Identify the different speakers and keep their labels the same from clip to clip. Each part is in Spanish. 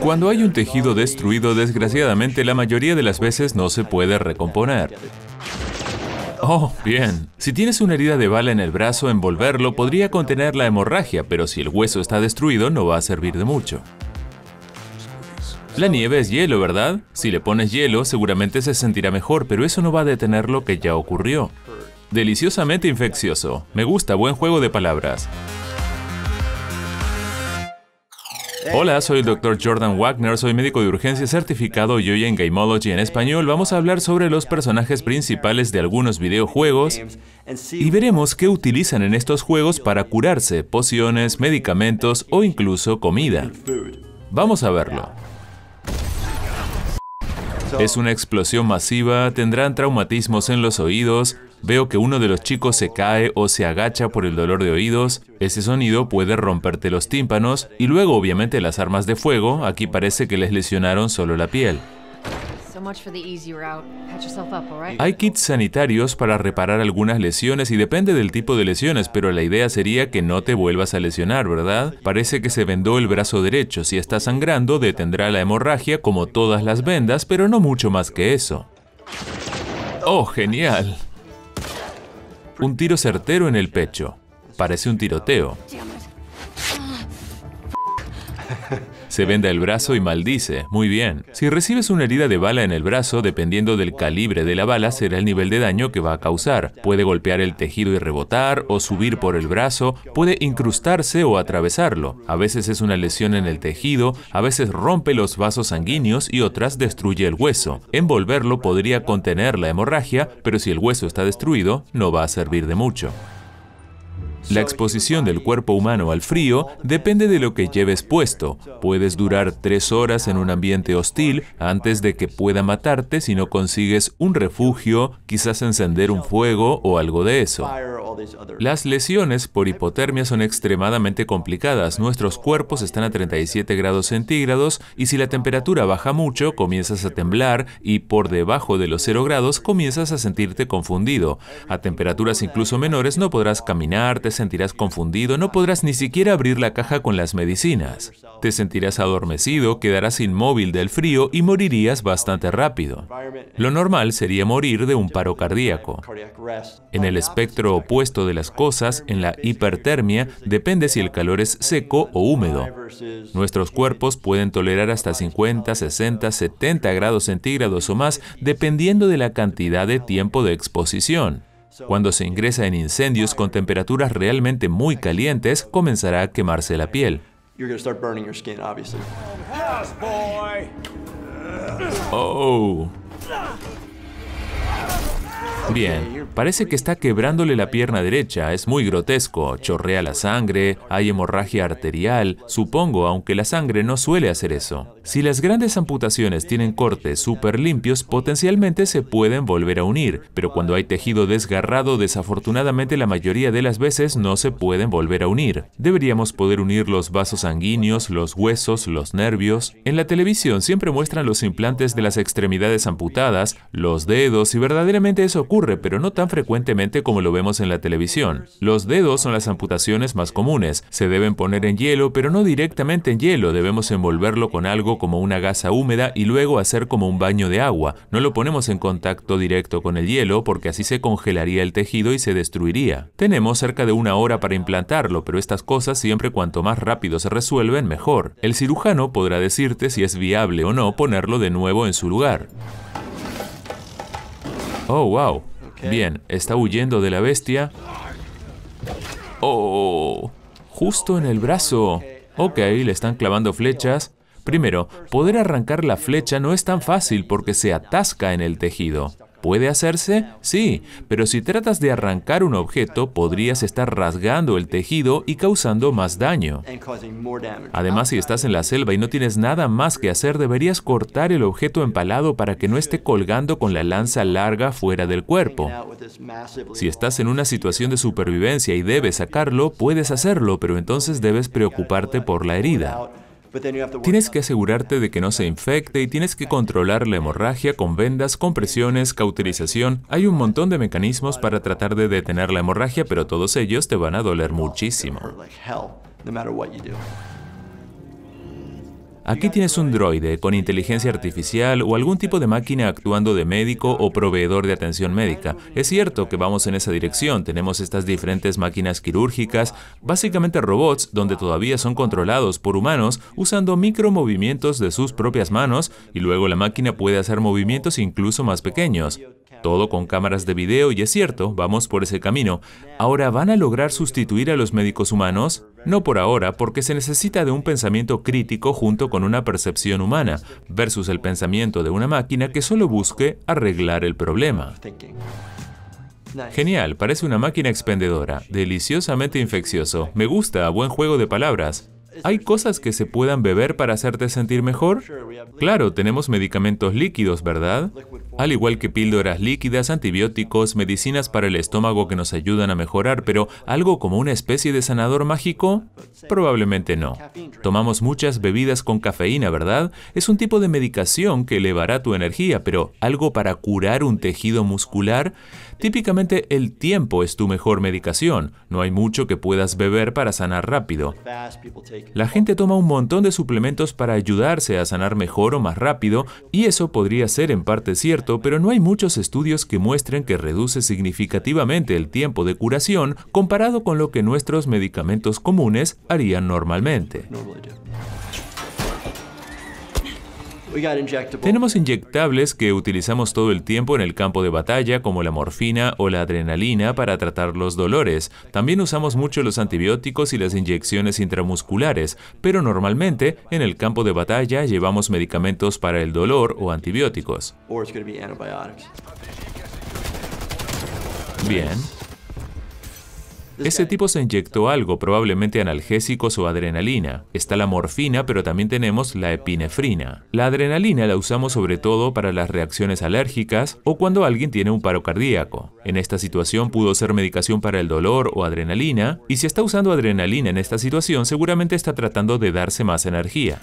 Speaker 1: Cuando hay un tejido destruido, desgraciadamente la mayoría de las veces no se puede recomponer. Oh, bien. Si tienes una herida de bala en el brazo, envolverlo podría contener la hemorragia, pero si el hueso está destruido no va a servir de mucho. La nieve es hielo, ¿verdad? Si le pones hielo, seguramente se sentirá mejor, pero eso no va a detener lo que ya ocurrió. Deliciosamente infeccioso. Me gusta, buen juego de palabras. Hola, soy el Dr. Jordan Wagner, soy médico de urgencia certificado y hoy en Gameology en español vamos a hablar sobre los personajes principales de algunos videojuegos y veremos qué utilizan en estos juegos para curarse, pociones, medicamentos o incluso comida. Vamos a verlo. Es una explosión masiva, tendrán traumatismos en los oídos, Veo que uno de los chicos se cae o se agacha por el dolor de oídos, ese sonido puede romperte los tímpanos y luego obviamente las armas de fuego, aquí parece que les lesionaron solo la piel. Hay kits sanitarios para reparar algunas lesiones y depende del tipo de lesiones, pero la idea sería que no te vuelvas a lesionar, ¿verdad? Parece que se vendó el brazo derecho, si está sangrando detendrá la hemorragia como todas las vendas, pero no mucho más que eso. ¡Oh, genial! Un tiro certero en el pecho. Parece un tiroteo. Se venda el brazo y maldice. Muy bien. Si recibes una herida de bala en el brazo, dependiendo del calibre de la bala, será el nivel de daño que va a causar. Puede golpear el tejido y rebotar, o subir por el brazo, puede incrustarse o atravesarlo. A veces es una lesión en el tejido, a veces rompe los vasos sanguíneos y otras destruye el hueso. Envolverlo podría contener la hemorragia, pero si el hueso está destruido, no va a servir de mucho. La exposición del cuerpo humano al frío depende de lo que lleves puesto. Puedes durar tres horas en un ambiente hostil antes de que pueda matarte si no consigues un refugio, quizás encender un fuego o algo de eso. Las lesiones por hipotermia son extremadamente complicadas. Nuestros cuerpos están a 37 grados centígrados y si la temperatura baja mucho, comienzas a temblar y por debajo de los 0 grados comienzas a sentirte confundido. A temperaturas incluso menores no podrás caminar, te sentirás confundido, no podrás ni siquiera abrir la caja con las medicinas. Te sentirás adormecido, quedarás inmóvil del frío y morirías bastante rápido. Lo normal sería morir de un paro cardíaco. En el espectro opuesto de las cosas, en la hipertermia, depende si el calor es seco o húmedo. Nuestros cuerpos pueden tolerar hasta 50, 60, 70 grados centígrados o más, dependiendo de la cantidad de tiempo de exposición. Cuando se ingresa en incendios con temperaturas realmente muy calientes, comenzará a quemarse la piel. Oh. Bien, parece que está quebrándole la pierna derecha, es muy grotesco, chorrea la sangre, hay hemorragia arterial, supongo, aunque la sangre no suele hacer eso. Si las grandes amputaciones tienen cortes súper limpios, potencialmente se pueden volver a unir, pero cuando hay tejido desgarrado, desafortunadamente la mayoría de las veces no se pueden volver a unir. Deberíamos poder unir los vasos sanguíneos, los huesos, los nervios. En la televisión siempre muestran los implantes de las extremidades amputadas, los dedos, y verdaderamente eso ocurre, pero no tan frecuentemente como lo vemos en la televisión. Los dedos son las amputaciones más comunes. Se deben poner en hielo, pero no directamente en hielo, debemos envolverlo con algo como una gasa húmeda y luego hacer como un baño de agua. No lo ponemos en contacto directo con el hielo porque así se congelaría el tejido y se destruiría. Tenemos cerca de una hora para implantarlo, pero estas cosas siempre cuanto más rápido se resuelven, mejor. El cirujano podrá decirte si es viable o no ponerlo de nuevo en su lugar. Oh, wow. Bien, está huyendo de la bestia. Oh, justo en el brazo. Ok, le están clavando flechas. Primero, poder arrancar la flecha no es tan fácil porque se atasca en el tejido. ¿Puede hacerse? Sí, pero si tratas de arrancar un objeto, podrías estar rasgando el tejido y causando más daño. Además, si estás en la selva y no tienes nada más que hacer, deberías cortar el objeto empalado para que no esté colgando con la lanza larga fuera del cuerpo. Si estás en una situación de supervivencia y debes sacarlo, puedes hacerlo, pero entonces debes preocuparte por la herida. Tienes que asegurarte de que no se infecte y tienes que controlar la hemorragia con vendas, compresiones, cauterización. Hay un montón de mecanismos para tratar de detener la hemorragia, pero todos ellos te van a doler muchísimo. Aquí tienes un droide con inteligencia artificial o algún tipo de máquina actuando de médico o proveedor de atención médica. Es cierto que vamos en esa dirección, tenemos estas diferentes máquinas quirúrgicas, básicamente robots donde todavía son controlados por humanos usando micromovimientos de sus propias manos y luego la máquina puede hacer movimientos incluso más pequeños. Todo con cámaras de video y es cierto, vamos por ese camino. Ahora, ¿van a lograr sustituir a los médicos humanos? No por ahora, porque se necesita de un pensamiento crítico junto con una percepción humana, versus el pensamiento de una máquina que solo busque arreglar el problema. Genial, parece una máquina expendedora, deliciosamente infeccioso, me gusta, buen juego de palabras. ¿Hay cosas que se puedan beber para hacerte sentir mejor? Claro, tenemos medicamentos líquidos, ¿verdad? al igual que píldoras líquidas, antibióticos, medicinas para el estómago que nos ayudan a mejorar, pero algo como una especie de sanador mágico? Probablemente no. Tomamos muchas bebidas con cafeína, ¿verdad? Es un tipo de medicación que elevará tu energía, pero algo para curar un tejido muscular? Típicamente el tiempo es tu mejor medicación. No hay mucho que puedas beber para sanar rápido. La gente toma un montón de suplementos para ayudarse a sanar mejor o más rápido, y eso podría ser en parte cierto pero no hay muchos estudios que muestren que reduce significativamente el tiempo de curación comparado con lo que nuestros medicamentos comunes harían normalmente. Tenemos inyectables que utilizamos todo el tiempo en el campo de batalla, como la morfina o la adrenalina, para tratar los dolores. También usamos mucho los antibióticos y las inyecciones intramusculares, pero normalmente en el campo de batalla llevamos medicamentos para el dolor o antibióticos. Bien. Ese tipo se inyectó algo, probablemente analgésicos o adrenalina. Está la morfina, pero también tenemos la epinefrina. La adrenalina la usamos sobre todo para las reacciones alérgicas o cuando alguien tiene un paro cardíaco. En esta situación pudo ser medicación para el dolor o adrenalina, y si está usando adrenalina en esta situación seguramente está tratando de darse más energía.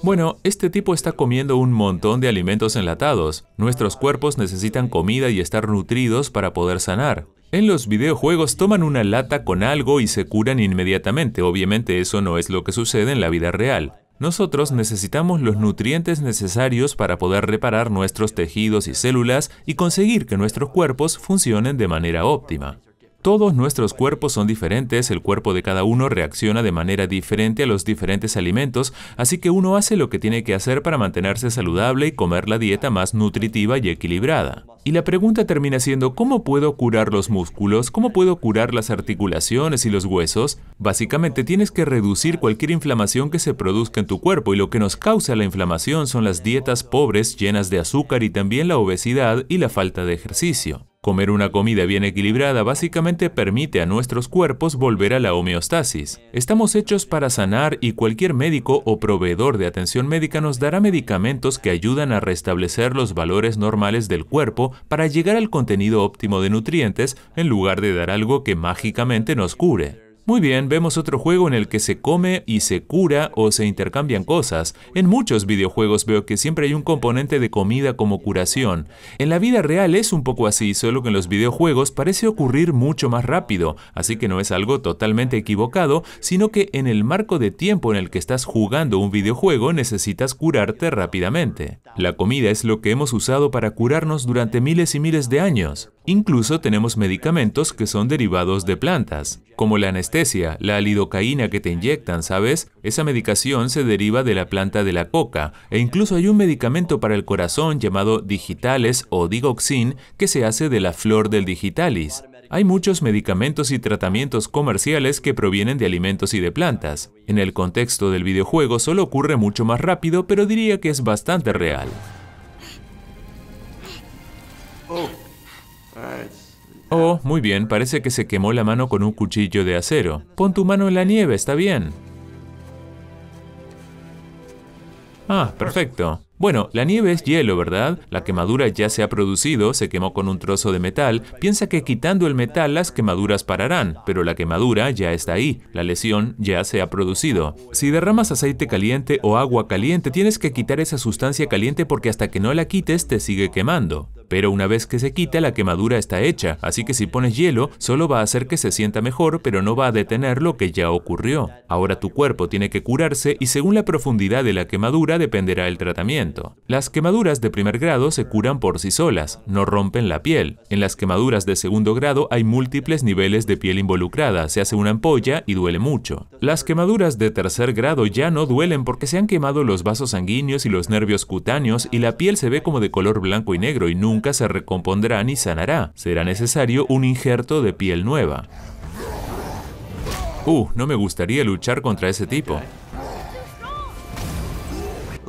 Speaker 1: Bueno, este tipo está comiendo un montón de alimentos enlatados. Nuestros cuerpos necesitan comida y estar nutridos para poder sanar. En los videojuegos toman una lata con algo y se curan inmediatamente. Obviamente eso no es lo que sucede en la vida real. Nosotros necesitamos los nutrientes necesarios para poder reparar nuestros tejidos y células y conseguir que nuestros cuerpos funcionen de manera óptima. Todos nuestros cuerpos son diferentes, el cuerpo de cada uno reacciona de manera diferente a los diferentes alimentos, así que uno hace lo que tiene que hacer para mantenerse saludable y comer la dieta más nutritiva y equilibrada. Y la pregunta termina siendo, ¿cómo puedo curar los músculos? ¿Cómo puedo curar las articulaciones y los huesos? Básicamente tienes que reducir cualquier inflamación que se produzca en tu cuerpo y lo que nos causa la inflamación son las dietas pobres llenas de azúcar y también la obesidad y la falta de ejercicio. Comer una comida bien equilibrada básicamente permite a nuestros cuerpos volver a la homeostasis. Estamos hechos para sanar y cualquier médico o proveedor de atención médica nos dará medicamentos que ayudan a restablecer los valores normales del cuerpo para llegar al contenido óptimo de nutrientes en lugar de dar algo que mágicamente nos cure. Muy bien, vemos otro juego en el que se come y se cura o se intercambian cosas. En muchos videojuegos veo que siempre hay un componente de comida como curación. En la vida real es un poco así, solo que en los videojuegos parece ocurrir mucho más rápido, así que no es algo totalmente equivocado, sino que en el marco de tiempo en el que estás jugando un videojuego necesitas curarte rápidamente. La comida es lo que hemos usado para curarnos durante miles y miles de años. Incluso tenemos medicamentos que son derivados de plantas como la anestesia, la alidocaína que te inyectan, ¿sabes? Esa medicación se deriva de la planta de la coca, e incluso hay un medicamento para el corazón llamado digitales o digoxin que se hace de la flor del digitalis. Hay muchos medicamentos y tratamientos comerciales que provienen de alimentos y de plantas. En el contexto del videojuego solo ocurre mucho más rápido, pero diría que es bastante real. Oh. Oh, muy bien, parece que se quemó la mano con un cuchillo de acero. Pon tu mano en la nieve, está bien. Ah, perfecto. Bueno, la nieve es hielo, ¿verdad? La quemadura ya se ha producido, se quemó con un trozo de metal. Piensa que quitando el metal las quemaduras pararán, pero la quemadura ya está ahí, la lesión ya se ha producido. Si derramas aceite caliente o agua caliente, tienes que quitar esa sustancia caliente porque hasta que no la quites te sigue quemando pero una vez que se quita la quemadura está hecha, así que si pones hielo solo va a hacer que se sienta mejor, pero no va a detener lo que ya ocurrió. Ahora tu cuerpo tiene que curarse y según la profundidad de la quemadura dependerá el tratamiento. Las quemaduras de primer grado se curan por sí solas, no rompen la piel. En las quemaduras de segundo grado hay múltiples niveles de piel involucrada, se hace una ampolla y duele mucho. Las quemaduras de tercer grado ya no duelen porque se han quemado los vasos sanguíneos y los nervios cutáneos y la piel se ve como de color blanco y negro y nunca se recompondrá ni sanará. Será necesario un injerto de piel nueva. Uh, no me gustaría luchar contra ese tipo.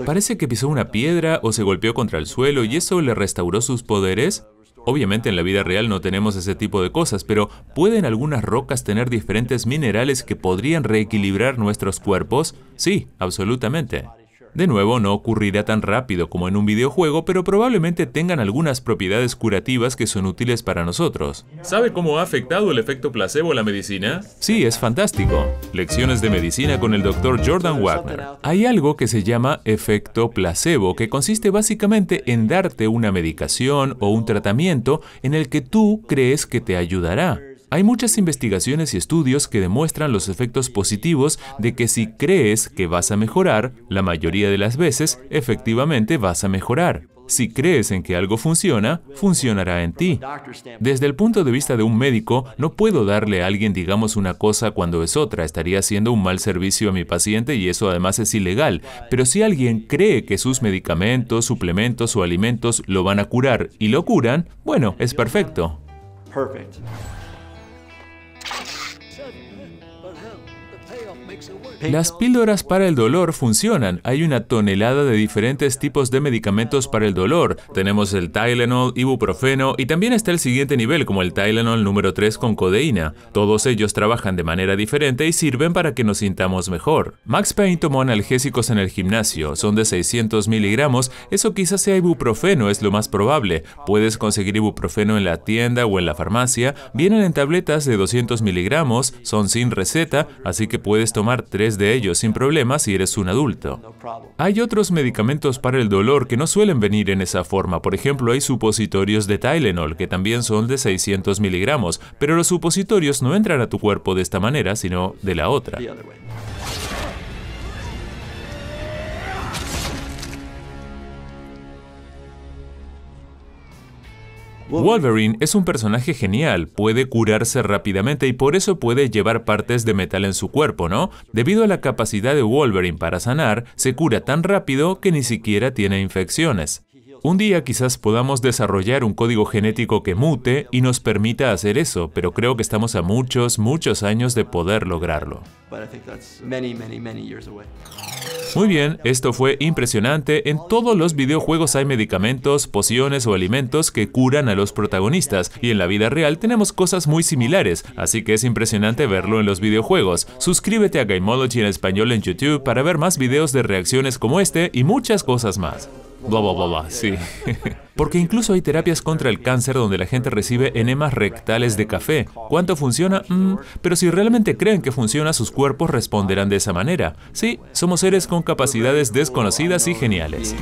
Speaker 1: Parece que pisó una piedra o se golpeó contra el suelo y eso le restauró sus poderes. Obviamente en la vida real no tenemos ese tipo de cosas, pero ¿pueden algunas rocas tener diferentes minerales que podrían reequilibrar nuestros cuerpos? Sí, absolutamente. De nuevo, no ocurrirá tan rápido como en un videojuego, pero probablemente tengan algunas propiedades curativas que son útiles para nosotros. ¿Sabe cómo ha afectado el efecto placebo a la medicina? Sí, es fantástico. Lecciones de medicina con el doctor Jordan Wagner. Hay algo que se llama efecto placebo, que consiste básicamente en darte una medicación o un tratamiento en el que tú crees que te ayudará. Hay muchas investigaciones y estudios que demuestran los efectos positivos de que si crees que vas a mejorar, la mayoría de las veces efectivamente vas a mejorar. Si crees en que algo funciona, funcionará en ti. Desde el punto de vista de un médico, no puedo darle a alguien, digamos, una cosa cuando es otra. Estaría haciendo un mal servicio a mi paciente y eso además es ilegal. Pero si alguien cree que sus medicamentos, suplementos o alimentos lo van a curar y lo curan, bueno, es perfecto. Las píldoras para el dolor funcionan. Hay una tonelada de diferentes tipos de medicamentos para el dolor. Tenemos el Tylenol, ibuprofeno y también está el siguiente nivel como el Tylenol número 3 con codeína. Todos ellos trabajan de manera diferente y sirven para que nos sintamos mejor. Max Payne tomó analgésicos en el gimnasio. Son de 600 miligramos. Eso quizás sea ibuprofeno, es lo más probable. Puedes conseguir ibuprofeno en la tienda o en la farmacia. Vienen en tabletas de 200 miligramos, son sin receta, así que puedes tomar 3 de ellos sin problemas si eres un adulto. Hay otros medicamentos para el dolor que no suelen venir en esa forma. Por ejemplo, hay supositorios de Tylenol, que también son de 600 miligramos, pero los supositorios no entran a tu cuerpo de esta manera, sino de la otra. Wolverine es un personaje genial, puede curarse rápidamente y por eso puede llevar partes de metal en su cuerpo, ¿no? Debido a la capacidad de Wolverine para sanar, se cura tan rápido que ni siquiera tiene infecciones. Un día quizás podamos desarrollar un código genético que mute y nos permita hacer eso, pero creo que estamos a muchos, muchos años de poder lograrlo. Muy bien, esto fue impresionante. En todos los videojuegos hay medicamentos, pociones o alimentos que curan a los protagonistas, y en la vida real tenemos cosas muy similares, así que es impresionante verlo en los videojuegos. Suscríbete a Gameology en español en YouTube para ver más videos de reacciones como este y muchas cosas más sí. Porque incluso hay terapias contra el cáncer donde la gente recibe enemas rectales de café. ¿Cuánto funciona? Mm, pero si realmente creen que funciona, sus cuerpos responderán de esa manera. Sí, somos seres con capacidades desconocidas y geniales.